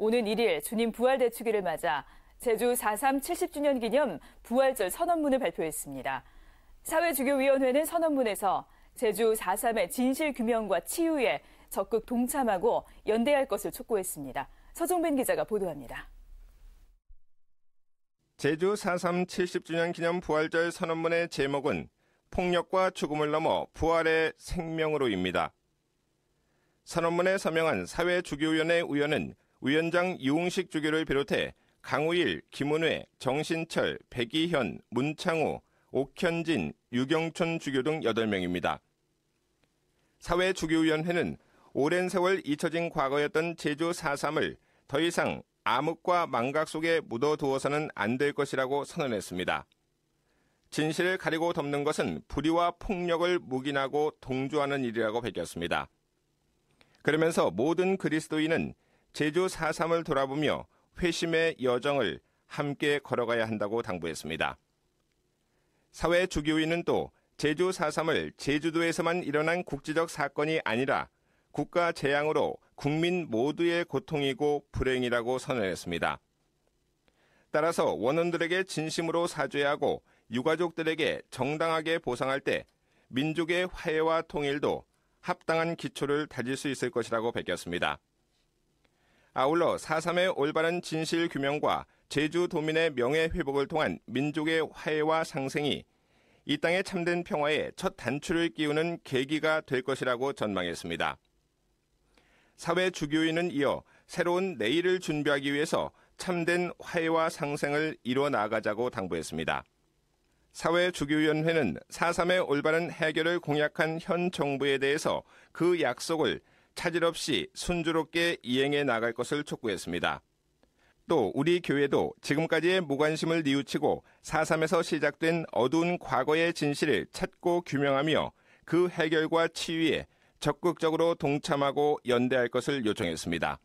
오는 1일 주님 부활대축일을 맞아 제주 4.3 70주년 기념 부활절 선언문을 발표했습니다. 사회주교위원회는 선언문에서 제주 4.3의 진실 규명과 치유에 적극 동참하고 연대할 것을 촉구했습니다. 서종빈 기자가 보도합니다. 제주 4.3 70주년 기념 부활절 선언문의 제목은 폭력과 죽음을 넘어 부활의 생명으로입니다. 선언문에 서명한 사회주교위원회 의원은 위원장 유웅식 주교를 비롯해 강우일, 김은회, 정신철, 백이현, 문창우 옥현진, 유경촌 주교 등 8명입니다. 사회주교위원회는 오랜 세월 잊혀진 과거였던 제주 4.3을 더 이상 암흑과 망각 속에 묻어두어서는 안 될 것이라고 선언했습니다. 진실을 가리고 덮는 것은 불의와 폭력을 묵인하고 동조하는 일이라고 밝혔습니다. 그러면서 모든 그리스도인은 제주 4.3을 돌아보며 회심의 여정을 함께 걸어가야 한다고 당부했습니다. 사회 주교위는 또 제주 4.3을 제주도에서만 일어난 국제적 사건이 아니라 국가 재앙으로 국민 모두의 고통이고 불행이라고 선언했습니다. 따라서 원원들에게 진심으로 사죄하고 유가족들에게 정당하게 보상할 때 민족의 화해와 통일도 합당한 기초를 다질 수 있을 것이라고 밝혔습니다. 아울러 4.3의 올바른 진실 규명과 제주 도민의 명예 회복을 통한 민족의 화해와 상생이 이 땅의 참된 평화에 첫 단추를 끼우는 계기가 될 것이라고 전망했습니다. 사회 주교인은 이어 새로운 내일을 준비하기 위해서 참된 화해와 상생을 이뤄 나가자고 당부했습니다. 사회주교위원회는 4.3의 올바른 해결을 공약한 현 정부에 대해서 그 약속을 차질 없이 순조롭게 이행해 나갈 것을 촉구했습니다. 또 우리 교회도 지금까지의 무관심을 뉘우치고 4.3에서 시작된 어두운 과거의 진실을 찾고 규명하며 그 해결과 치유에 적극적으로 동참하고 연대할 것을 요청했습니다.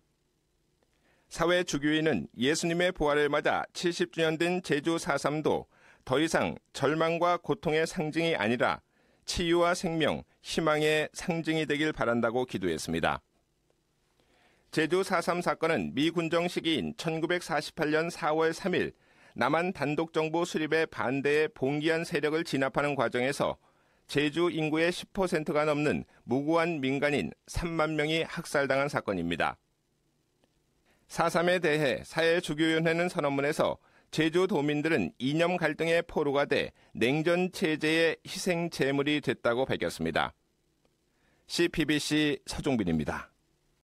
사회 주교인은 예수님의 부활을 맞아 70주년 된 제주 4.3도 더 이상 절망과 고통의 상징이 아니라 치유와 생명, 희망의 상징이 되길 바란다고 기도했습니다. 제주 4.3 사건은 미 군정 시기인 1948년 4월 3일 남한 단독정부 수립에 반대해 봉기한 세력을 진압하는 과정에서 제주 인구의 10%가 넘는 무고한 민간인 3만 명이 학살당한 사건입니다. 4.3에 대해 사회주교위원회는 선언문에서 제주 도민들은 이념 갈등의 포로가 돼 냉전 체제의 희생 제물이 됐다고 밝혔습니다. CPBC 서종빈입니다.